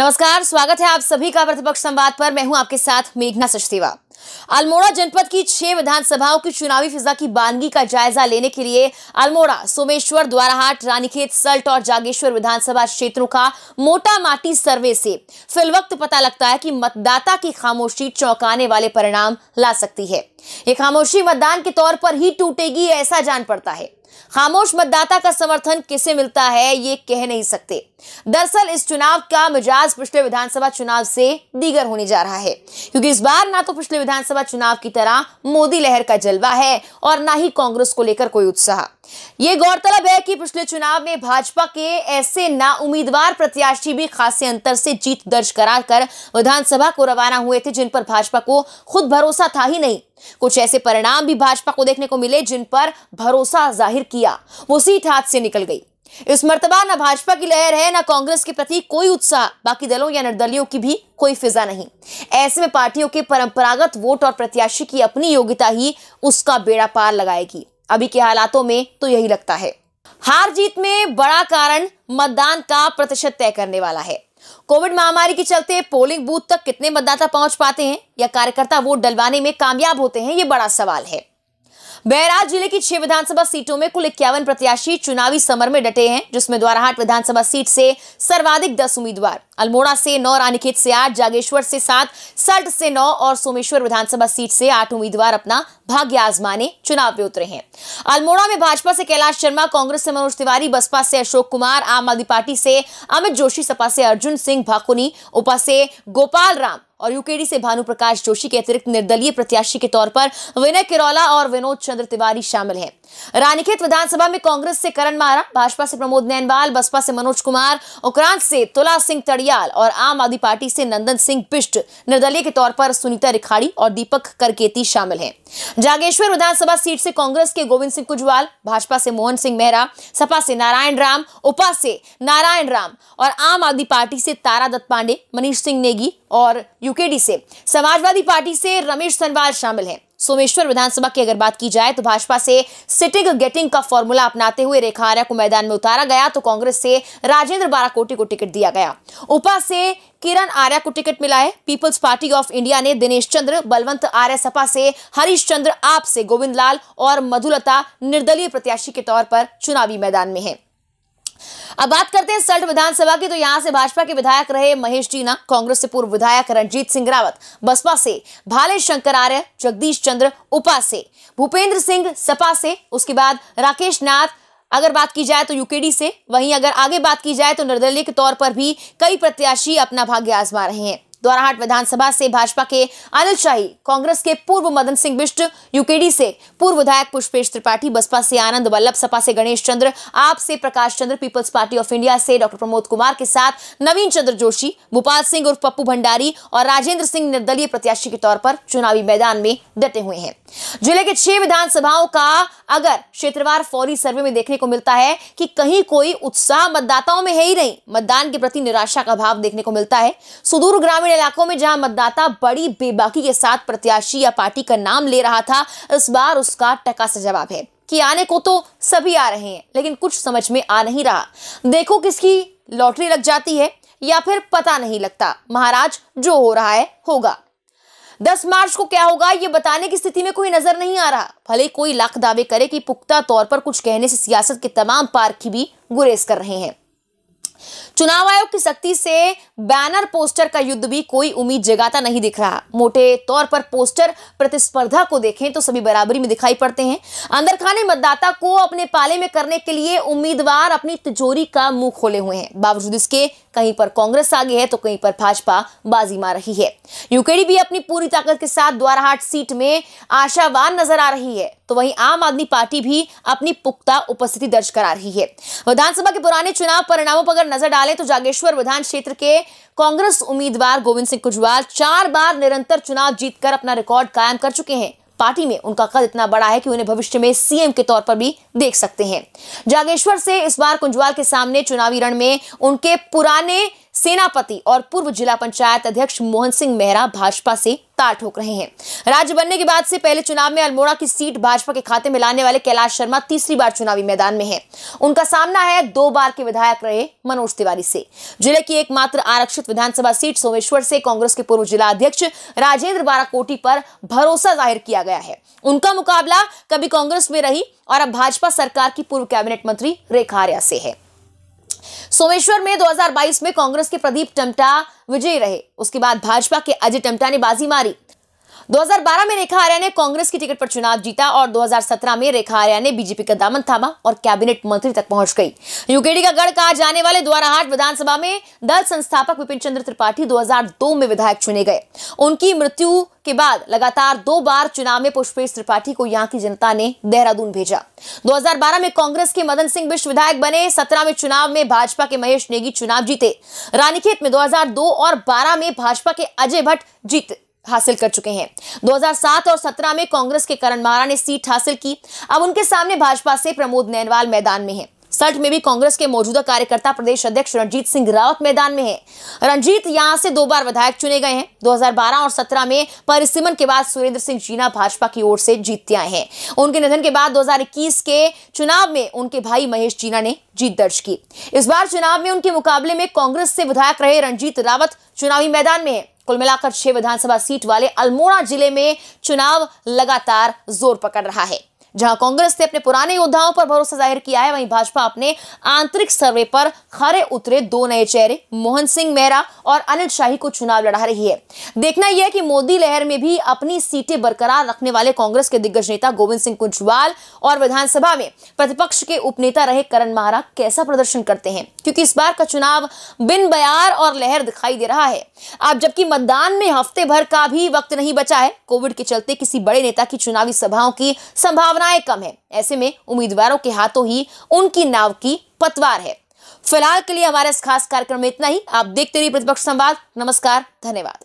नमस्कार स्वागत है आप सभी का प्रतिपक्ष संवाद पर मैं हूं आपके साथ मेघना सचदेवा अल्मोड़ा जनपद की छह विधानसभाओं की चुनावी फिजा की बानगी का जायजा लेने के लिए अल्मोड़ा सोमेश्वर द्वाराहाट रानीखेत सल्ट और जागेश्वर विधानसभा क्षेत्रों का मोटा माटी सर्वे से फिल वक्त पता लगता है कि मतदाता की खामोशी चौंकाने वाले परिणाम ला सकती है ये खामोशी मतदान के तौर पर ही टूटेगी ऐसा जान पड़ता है खामोश मतदाता का समर्थन किसे मिलता है ये कह नहीं सकते दरअसल इस चुनाव का मिजाज पिछले विधानसभा चुनाव से दीगर होने जा रहा है क्योंकि इस बार ना तो पिछले विधानसभा चुनाव की तरह मोदी लहर का जलवा है और ना ही कांग्रेस को लेकर कोई उत्साह ये गौरतलब है कि पिछले चुनाव में भाजपा के ऐसे ना उम्मीदवार प्रत्याशी भी खासे अंतर से जीत दर्ज कराकर विधानसभा को रवाना हुए थे जिन पर भाजपा को खुद भरोसा था ही नहीं कुछ ऐसे परिणाम भी भाजपा को देखने को मिले जिन पर भरोसा जाहिर किया वो सीट हाथ से निकल गई इस मरतबा न भाजपा की लहर है ना कांग्रेस के प्रति कोई उत्साह बाकी दलों या निर्दलियों की भी कोई फिजा नहीं ऐसे में पार्टियों के परंपरागत वोट और प्रत्याशी की अपनी योग्यता ही उसका बेड़ा पार लगाएगी अभी के हालातों में तो यही लगता है हार जीत में बड़ा कारण मतदान का प्रतिशत तय करने वाला है कोविड महामारी के चलते पोलिंग बूथ तक कितने मतदाता पहुंच पाते हैं या कार्यकर्ता वोट डलवाने में कामयाब होते हैं ये बड़ा सवाल है बहराज जिले की छह विधानसभा सीटों में कुल इक्यावन प्रत्याशी चुनावी समर में डटे हैं जिसमें द्वाराहाट विधानसभा सीट से सर्वाधिक दस उम्मीदवार अल्मोड़ा से नौ रानीखेत से आठ जागेश्वर से सात सल्ट से नौ और सोमेश्वर विधानसभा सीट से आठ उम्मीदवार अपना भाग्य आजमाने चुनाव में उतरे हैं अल्मोड़ा में भाजपा से कैलाश शर्मा कांग्रेस से मनोज तिवारी बसपा से अशोक कुमार आम आदमी पार्टी से अमित जोशी सपा से अर्जुन सिंह भाकुनी उपा से गोपाल राम और यूकेडी से भानु प्रकाश जोशी के अतिरिक्त निर्दलीय प्रत्याशी के तौर पर विनय किरौला और विनोद चंद्र तिवारी शामिल हैं रानीखेत विधानसभा में कांग्रेस से करण मारा भाजपा से प्रमोद नैनवाल बसपा से मनोज कुमार उक्रांत से तुला सिंह तड़ियाल और आम आदमी पार्टी से नंदन सिंह पिष्ट निर्दलीय के तौर पर सुनीता रिखाड़ी और दीपक करकेती शामिल है जागेश्वर विधानसभा सीट से कांग्रेस के गोविंद सिंह कुजवाल भाजपा से मोहन सिंह मेहरा सपा से नारायण राम उपा से नारायण राम और आम आदमी पार्टी से तारा दत्त पांडे मनीष सिंह नेगी और यूकेडी से समाजवादी पार्टी से रमेश सनवाल शामिल हैं सोमेश्वर विधानसभा की अगर बात की जाए तो भाजपा से सिटिंग गेटिंग का फॉर्मूला अपनाते हुए रेखा आर्या को मैदान में उतारा गया तो कांग्रेस से राजेंद्र बाराकोटी को टिकट दिया गया उपा से किरण आर्या को टिकट मिला है पीपल्स पार्टी ऑफ इंडिया ने दिनेश चंद्र बलवंत आर्य सपा से हरीश चंद्र आप से गोविंद लाल और मधुलता निर्दलीय प्रत्याशी के तौर पर चुनावी मैदान में है अब बात करते हैं सल्ट विधानसभा की तो यहां से भाजपा के विधायक रहे महेश जीना कांग्रेस से पूर्व विधायक रणजीत सिंह रावत बसपा से भाले शंकर आर्य जगदीश चंद्र उपा से भूपेंद्र सिंह सपा से उसके बाद राकेश नाथ अगर बात की जाए तो यूकेडी से वहीं अगर आगे बात की जाए तो निर्दलीय के तौर पर भी कई प्रत्याशी अपना भाग्य आजमा रहे हैं द्वाराहाट विधानसभा से भाजपा के अनिल शाही कांग्रेस के पूर्व मदन सिंह बिष्ट यूकेडी से पूर्व विधायक पुष्पेश त्रिपाठी बसपा से आनंद वल्लभ सपा से गणेश चंद्र आप से Prakash Chandra peoples party of India से डॉक्टर प्रमोद कुमार के साथ नवीन चंद्र जोशी भोपाल सिंह उर्फ पप्पू भंडारी और राजेंद्र सिंह निर्दलीय प्रत्याशी के तौर पर चुनावी मैदान में डटे हुए हैं जिले के छह विधानसभाओं का अगर क्षेत्रवार फौरी सर्वे में देखने को मिलता है कि कहीं कोई उत्साह मतदाताओं में है ही नहीं मतदान के प्रति निराशा का भाव देखने को मिलता है सुदूर ग्रामीण इलाकों में जहां मतदाता बड़ी बेबाकी के साथ प्रत्याशी या पार्टी का नाम ले रहा था इस बार उसका टका से जवाब है कि आने को तो सभी आ रहे हैं लेकिन कुछ समझ में आ नहीं रहा देखो किसकी लॉटरी लग जाती है या फिर पता नहीं लगता महाराज जो हो रहा है होगा दस मार्च को क्या होगा ये बताने की स्थिति में कोई नजर नहीं आ रहा भले कोई लाख दावे करे कि पुख्ता तौर पर कुछ कहने से सियासत के तमाम पार्क की भी गुरेज कर रहे हैं चुनाव आयोग की सख्ती से बैनर पोस्टर का युद्ध भी कोई उम्मीद जगाता नहीं दिख रहा मोटे तौर पर पोस्टर प्रतिस्पर्धा को देखें तो सभी बराबरी में दिखाई पड़ते हैं अंदर खाने मतदाता को अपने पाले में करने के लिए उम्मीदवार अपनी तिजोरी का मुंह खोले हुए हैं बावजूद इसके कहीं पर कांग्रेस आगे है तो कहीं पर भाजपा बाजी मार रही है यूकेडी भी अपनी पूरी ताकत के साथ द्वाराहाट सीट में आशावान नजर आ रही है तो वहीं आम आदमी पार्टी भी अपनी पुख्ता उपस्थिति दर्ज करा रही है विधानसभा के पुराने चुनाव परिणामों पर अगर नजर डालें तो जागेश्वर विधान क्षेत्र के कांग्रेस उम्मीदवार गोविंद सिंह कुजवाल चार बार निरंतर चुनाव जीतकर अपना रिकॉर्ड कायम कर चुके हैं पार्टी में उनका कद इतना बड़ा है कि उन्हें भविष्य में सीएम के तौर पर भी देख सकते हैं जागेश्वर से इस बार कुंजवाल के सामने चुनावी रण में उनके पुराने सेनापति और पूर्व जिला पंचायत अध्यक्ष मोहन सिंह मेहरा भाजपा से तार ठोक रहे हैं राज्य बनने के बाद से पहले चुनाव में अल्मोड़ा की सीट भाजपा के खाते में लाने वाले कैलाश शर्मा तीसरी बार चुनावी मैदान में है उनका सामना है दो बार के विधायक रहे मनोज तिवारी से जिले की एकमात्र आरक्षित विधानसभा सीट सोमेश्वर से कांग्रेस के पूर्व जिला अध्यक्ष राजेंद्र बाराकोटी पर भरोसा जाहिर किया गया है उनका मुकाबला कभी कांग्रेस में रही और अब भाजपा सरकार की पूर्व कैबिनेट मंत्री रेखा आर्या से है सोमेश्वर में 2022 में कांग्रेस के प्रदीप टमटा विजयी रहे उसके बाद भाजपा के अजय टमटा ने बाजी मारी 2012 में रेखा आर्या ने कांग्रेस की टिकट पर चुनाव जीता और 2017 में रेखा आर्या ने बीजेपी का दामन थामा और कैबिनेट मंत्री तक पहुंच गई यूकेडी का गढ़ कहा जाने वाले द्वाराहाट विधानसभा में दल संस्थापक विपिन चंद्र त्रिपाठी 2002 में विधायक चुने गए उनकी मृत्यु के बाद लगातार दो बार चुनाव में पुष्पेश त्रिपाठी को यहाँ की जनता ने देहरादून भेजा 2012 में कांग्रेस के मदन सिंह विश्व विधायक बने 17 में चुनाव में भाजपा के महेश नेगी चुनाव जीते रानीखेत में 2002 और 12 में भाजपा के अजय भट्ट जीते हासिल कर चुके हैं 2007 और 17 में कांग्रेस के करण मारा ने सीट हासिल की अब उनके सामने भाजपा से प्रमोद नैनवाल मैदान में हैं सल्ट में भी कांग्रेस के मौजूदा कार्यकर्ता प्रदेश अध्यक्ष रणजीत सिंह रावत मैदान में है रणजीत यहां से दो बार विधायक चुने गए हैं 2012 और 17 में परिसीमन के बाद सुरेंद्र सिंह जीना भाजपा की ओर से जीतते आए हैं उनके निधन के बाद 2021 के चुनाव में उनके भाई महेश जीना ने जीत दर्ज की इस बार चुनाव में उनके मुकाबले में कांग्रेस से विधायक रहे रणजीत रावत चुनावी मैदान में है कुल मिलाकर छह विधानसभा सीट वाले अल्मोड़ा जिले में चुनाव लगातार जोर पकड़ रहा है जहां कांग्रेस ने अपने पुराने योद्धाओं पर भरोसा जाहिर किया है वहीं भाजपा अपने आंतरिक सर्वे पर खरे उतरे दो नए चेहरे मोहन सिंह मेहरा और अनिल शाही को चुनाव लड़ा रही है देखना यह है कि मोदी लहर में भी अपनी सीटें बरकरार रखने वाले कांग्रेस के दिग्गज नेता गोविंद सिंह कुंजवाल और विधानसभा में प्रतिपक्ष के उपनेता रहे करण महाराज कैसा प्रदर्शन करते हैं क्योंकि इस बार का चुनाव बिन बयार और लहर दिखाई दे रहा है अब जबकि मतदान में हफ्ते भर का भी वक्त नहीं बचा है कोविड के चलते किसी बड़े नेता की चुनावी सभाओं की संभावना संभावनाएं कम है ऐसे में उम्मीदवारों के हाथों ही उनकी नाव की पतवार है फिलहाल के लिए हमारे इस खास कार्यक्रम में इतना ही आप देखते रहिए प्रतिपक्ष संवाद नमस्कार धन्यवाद